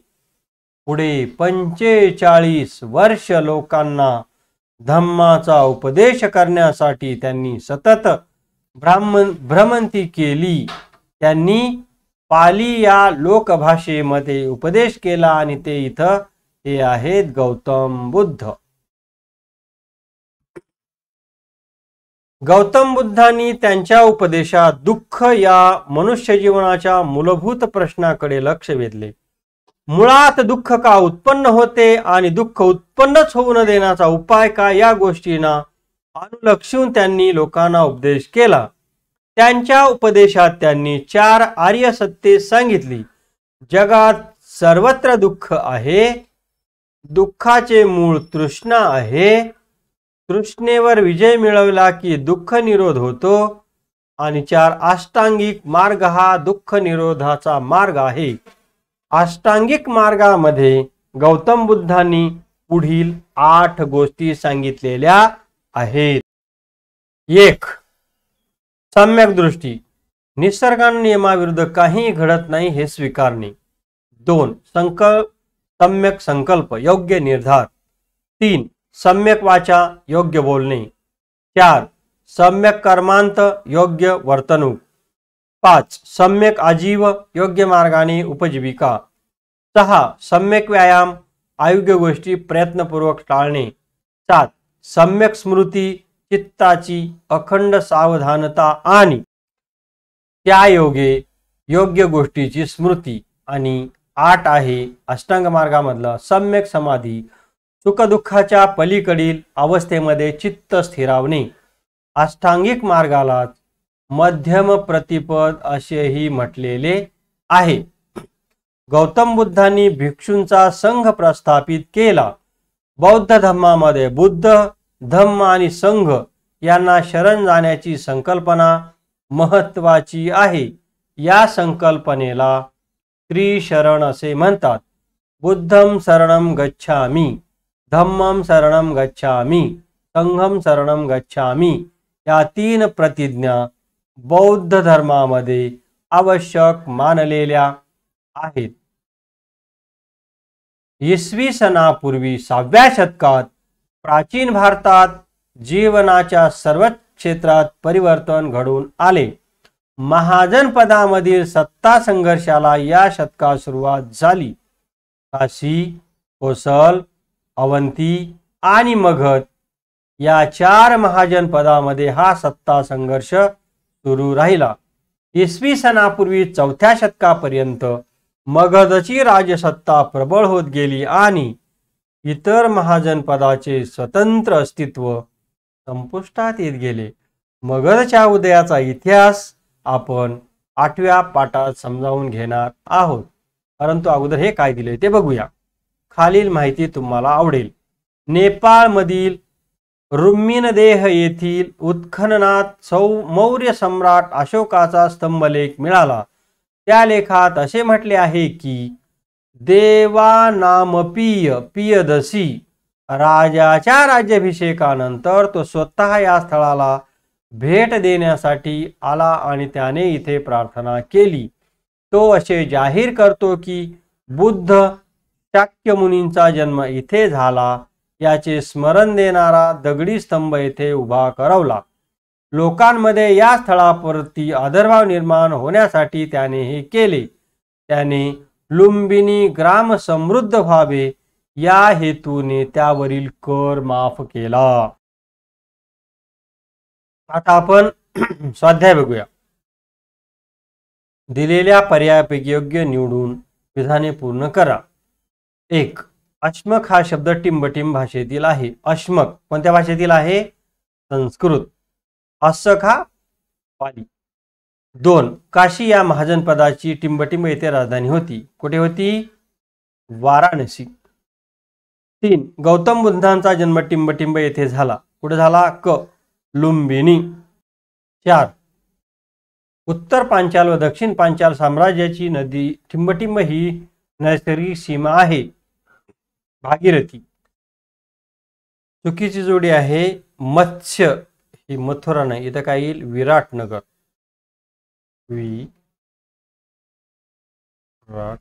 पुढे पंचेचाळीस वर्ष लोकांना धम्माचा उपदेश करण्यासाठी त्यांनी सतत ब्राह्मण भ्रमंती केली त्यांनी पाली या लोकभाषेमध्ये उपदेश केला आणि ते इथं हे आहेत गौतम बुद्ध गौतम बुद्धांनी त्यांच्या उपदेशात दुःख या मनुष्य जीवनाच्या मूलभूत प्रश्नाकडे लक्ष वेधले मुळात दुःख का उत्पन्न होते आणि दुःख उत्पन्नच होऊ न देण्याचा उपाय काय या गोष्टींना अनुलक्षून त्यांनी लोकांना उपदेश केला त्यांच्या उपदेशात त्यांनी चार आर्य सत्ये सांगितली जगात सर्वत्र दुःख आहे दुःखाचे मूळ तृष्णा आहे तृष्णेवर विजय मिळवला की दुःख निरोध होतो आणि चार अष्टांगिक मार्ग हा दुःख निरोधाचा मार्ग आहे अष्टांगिक मार्गामध्ये गौतम बुद्धांनी पुढील आठ गोष्टी सांगितलेल्या आहेत एक सम्यक दृष्टी निसर्गान नियमाविरुद्ध काही घडत नाही हे स्वीकारणे दोन संकल्प सम्यक संकल्प योग्य निर्धार तीन सम्यक वाचा योग्य बोलणे चार सम्यक कर्मांत योग्य वर्तणूक पाच सम्यक आजीव योग्य मार्गाने उपजीविका सहा सम्यक व्यायाम आयोग्य गोष्टी प्रयत्नपूर्वक टाळणे सात सम्यक स्मृती चित्ताची अखंड सावधानता आणि त्या योगे योग्य गोष्टीची स्मृती आणि आठ आहे अष्टांग मार्गामधलं सम्यक समाधी सुखदुःखाच्या पलीकडील अवस्थेमध्ये चित्त स्थिरावणे अष्टांगिक मार्गालाच मध्यम प्रतिपद असेही म्हटलेले आहे गौतम बुद्धांनी भिक्षूंचा संघ प्रस्थापित केला बौद्ध धम्मामध्ये बुद्ध धम्म आणि संघ यांना शरण जाण्याची संकल्पना महत्वाची आहे या संकल्पनेला शरण असे म्हणतात बुद्धम शरणम गच्छामी धम्मम शरणम गच्छामी संघम शरणम गच्छामी या तीन प्रतिज्ञा बौद्ध धर्मामध्ये आवश्यक मानलेल्या आहेत इसवी सणापूर्वी सहाव्या शतकात प्राचीन भारतात जीवनाच्या सर्वच क्षेत्रात परिवर्तन घडून आले महाजन पदामधील सत्ता संघर्षाला या शतकात सुरुवात झाली काशी कोसल अवंती आणि मगध या चार महाजन पदामध्ये हा सत्ता संघर्ष सुरू राहिला इसवी सणापूर्वी चौथ्या शतकापर्यंत मगधची राजसत्ता प्रबळ होत गेली आणि इतर महाजनपदाचे स्वतंत्र अस्तित्व संपुष्टात येत गेले मगधच्या उदयाचा इतिहास आपण आठव्या पाठात समजावून घेणार आहोत परंतु अगोदर हे काय दिले ते बघूया खालील माहिती तुम्हाला आवडेल नेपाळमधील रुम्मीन देह येथील उत्खननात सौ मौर्य सम्राट अशोकाचा स्तंभलेख मिळाला त्या लेखात असे म्हटले आहे की देवानामपीय पियदसी राजाच्या राज्याभिषेकानंतर तो स्वतः या स्थळाला भेट देण्यासाठी आला आणि त्याने इथे प्रार्थना केली तो असे जाहीर करतो की बुद्ध शाक्यमुनींचा जन्म इथे झाला याचे स्मरण देणारा दगडी स्तंभ येथे उभा करवला लोकांमध्ये या स्थळाप्रती आदरभाव निर्माण होण्यासाठी त्याने हे केले त्याने लुंबिनी ग्राम समृद्ध व्हावे या हेतूने त्यावरील कर माफ केला आता आपण स्वाध्याय बघूया दिलेल्या पर्यायापैकी योग्य निवडून विधाने पूर्ण करा एक अश्मक हा शब्द टिंबटिंब भाषेतील आहे अश्मक कोणत्या भाषेतील आहे संस्कृत अशक हा पाली दोन काशी या महाजनपदाची टिंबटिंब येथे राजधानी होती कुठे होती वाराणसी तीन गौतम बुद्धांचा जन्म टिंबटिंब येथे झाला कुठे झाला क लुंबिनी चार उत्तर पांचाल व दक्षिण पांचाल साम्राज्याची नदी टिंबटिंब ही नैसर्गिक सीमा आहे भागीरथी चुकीची जोडी आहे मत्स्य ही मथुरा नाही इथं काय येईल विराटनगर राट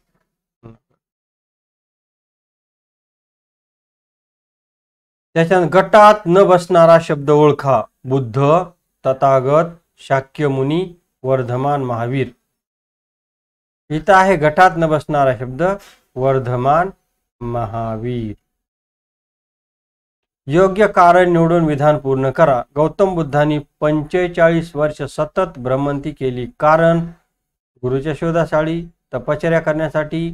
गटात न बसणारा शब्द ओळखा बुद्ध तथागत शाक्य मुनी वर्धमान महावीर इथं आहे गटात न बसणारा शब्द वर्धमान महावीर योग्य कारण निवडून विधान पूर्ण करा गौतम बुद्धांनी पंचेचाळीस वर्ष सतत भ्रमंती केली कारण गुरुच्या शोधासाठी तपश्चर्या करण्यासाठी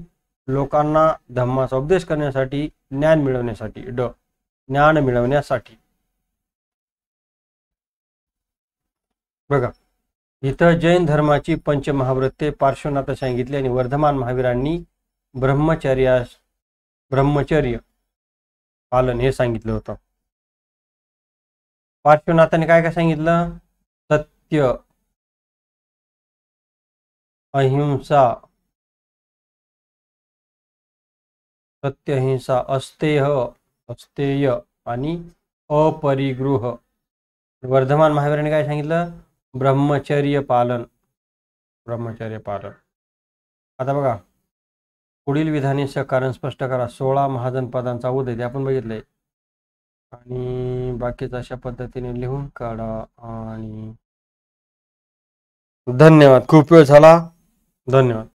लोकांना धम्माचा उपदेश करण्यासाठी ज्ञान मिळवण्यासाठी ड ज्ञान मिळवण्यासाठी बघा इथं जैन धर्माची पंचमहाव्रते पार्श्वनाथ सांगितली आणि वर्धमान महावीरांनी ब्रह्मचर्यास ब्रह्मचर्य पालन हे सांगितलं होतं पार्श्वनाथाने काय काय सांगितलं सत्य अहिंसा सत्य अहिंसा अस्तेह अस्तेय आणि अपरिगृह वर्धमान महावीराने काय सांगितलं ब्रह्मचर्य पालन ब्रह्मचर्य पालन आता बघा पुढील विधाने कारण स्पष्ट करा सोळा महाजनपदांचा उदय ते आपण बघितलंय आणि बाकीच अशा पद्धतीने लिहून काढा आणि धन्यवाद खूप वेळ झाला धन्यवाद